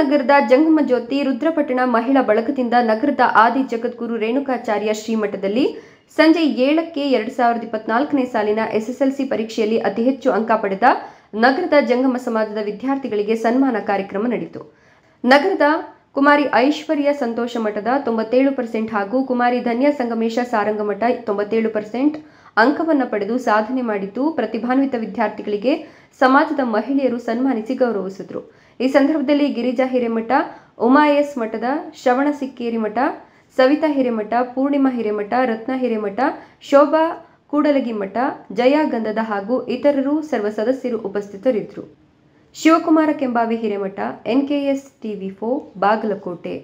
ನಗರದ ಜಂಗಮ ಜ್ಯೋತಿ ರುದ್ರಪಟ್ಟಣ ಮಹಿಳಾ ಬಳಗದಿಂದ ನಗರದ ಆದಿ ಜಗದ್ಗುರು ರೇಣುಕಾಚಾರ್ಯ ಶ್ರೀಮಠದಲ್ಲಿ ಸಂಜೆ ಏಳಕ್ಕೆ ಎರಡ್ ಸಾವಿರದ ಇಪ್ಪತ್ನಾಲ್ಕನೇ ಸಾಲಿನ ಎಸ್ಎಸ್ಎಲ್ಸಿ ಪರೀಕ್ಷೆಯಲ್ಲಿ ಅತಿ ಹೆಚ್ಚು ಅಂಕ ಪಡೆದ ನಗರದ ಜಂಗಮ ಸಮಾಜದ ವಿದ್ಯಾರ್ಥಿಗಳಿಗೆ ಸನ್ಮಾನ ಕಾರ್ಯಕ್ರಮ ನಡೆಯಿತು ನಗರದ ಕುಮಾರಿ ಐಶ್ವರ್ಯ ಸಂತೋಷ ಮಠದ ತೊಂಬತ್ತೇಳು ಪರ್ಸೆಂಟ್ ಹಾಗೂ ಕುಮಾರಿ ಧನ್ಯ ಸಂಗಮೇಶ ಸಾರಂಗಮಠ ತೊಂಬತ್ತೇಳು ಪರ್ಸೆಂಟ್ ಅಂಕವನ್ನು ಪಡೆದು ಸಾಧನೆ ಮಾಡಿದ್ದು ಪ್ರತಿಭಾನ್ವಿತ ವಿದ್ಯಾರ್ಥಿಗಳಿಗೆ ಸಮಾಜದ ಮಹಿಳೆಯರು ಸನ್ಮಾನಿಸಿ ಗೌರವಿಸಿದರು ಈ ಸಂದರ್ಭದಲ್ಲಿ ಗಿರಿಜಾ ಹಿರೇಮಠ ಉಮಾಯಸ್ ಮಠದ ಶ್ರವಣ ಸಿಕ್ಕೇರಿ ಮಠ ಸವಿತಾ ಹಿರೇಮಠ ಪೂರ್ಣಿಮಾ ಹಿರೇಮಠ ರತ್ನ ಹಿರೇಮಠ ಶೋಭಾ ಕೂಡಲಗಿ ಮಠ ಜಯ ಗಂಧದ ಹಾಗೂ ಇತರರು ಸರ್ವ ಸದಸ್ಯರು ಉಪಸ್ಥಿತರಿದ್ದರು Shivakumar Kembavi Hiremath N K S T V ಫೋ ಬಾಗಲಕೋಟೆ